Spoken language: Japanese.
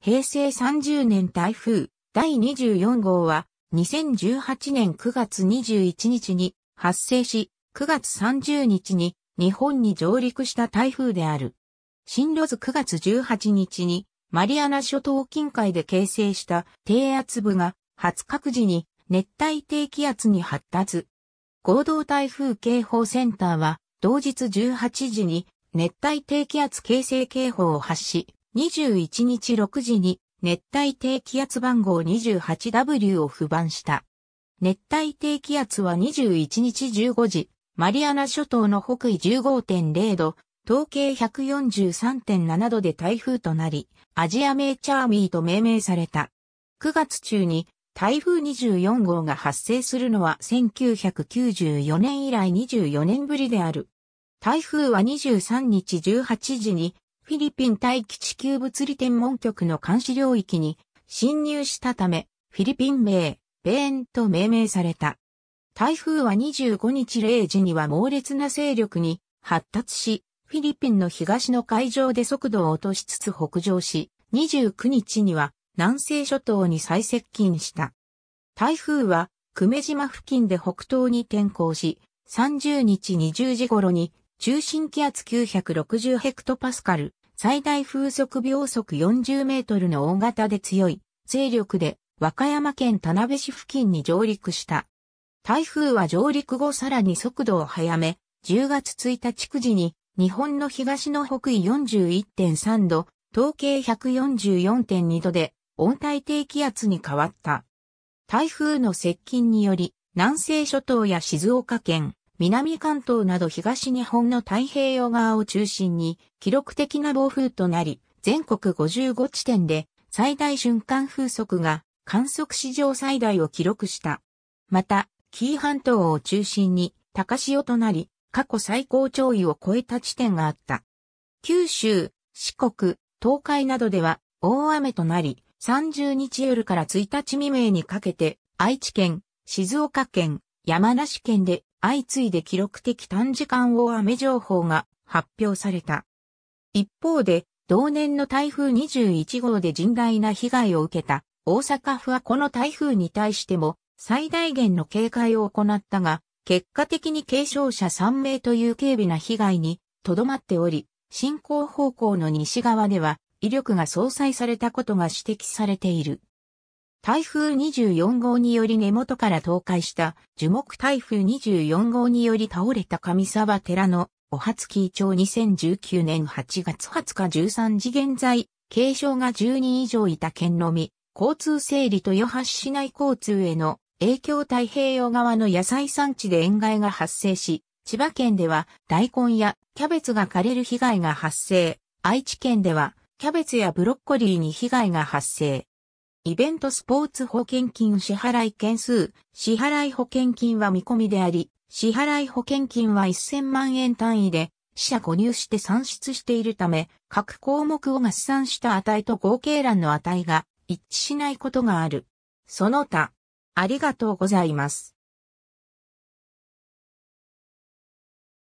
平成30年台風第24号は2018年9月21日に発生し、9月30日に日本に上陸した台風である。進路図9月18日にマリアナ諸島近海で形成した低圧部が初各時に熱帯低気圧に発達。合同台風警報センターは同日18時に熱帯低気圧形成警報を発し、21日6時に熱帯低気圧番号 28W を不番した。熱帯低気圧は21日15時、マリアナ諸島の北緯15.0度、統計143.7度で台風となり、アジア名チャーミーと命名された。9月中に台風24号が発生するのは1994年以来24年ぶりである。台風は23日18時にフィリピン大気地球物理天文局の監視領域に侵入したため、フィリピン名、ベーンと命名された。台風は25日0時には猛烈な勢力に発達し、フィリピンの東の海上で速度を落としつつ北上し、29日には南西諸島に最接近した。台風は久米島付近で北東に転向し、30日20時頃に中心気圧960ヘクトパスカル、最大風速秒速40メートルの大型で強い勢力で和歌山県田辺市付近に上陸した。台風は上陸後さらに速度を速め、10月1日9時に日本の東の北緯41.3度、統計144.2度で温帯低気圧に変わった。台風の接近により南西諸島や静岡県、南関東など東日本の太平洋側を中心に記録的な暴風となり、全国55地点で最大瞬間風速が観測史上最大を記録した。また、紀伊半島を中心に高潮となり、過去最高潮位を超えた地点があった。九州、四国、東海などでは大雨となり、30日夜から1日未明にかけて、愛知県、静岡県、山梨県で相次いで記録的短時間大雨情報が発表された。一方で、同年の台風21号で甚大な被害を受けた大阪府はこの台風に対しても最大限の警戒を行ったが、結果的に軽傷者3名という軽微な被害にとどまっており、進行方向の西側では威力が相殺されたことが指摘されている。台風24号により根元から倒壊した樹木台風24号により倒れた上沢寺のお初期町2019年8月20日13時現在、軽傷が10人以上いた県のみ、交通整理と豊橋市内交通への影響太平洋側の野菜産地で塩害が発生し、千葉県では大根やキャベツが枯れる被害が発生、愛知県ではキャベツやブロッコリーに被害が発生。イベントスポーツ保険金支払い件数、支払い保険金は見込みであり、支払い保険金は1000万円単位で、死者購入して算出しているため、各項目を合算した値と合計欄の値が一致しないことがある。その他、ありがとうございます。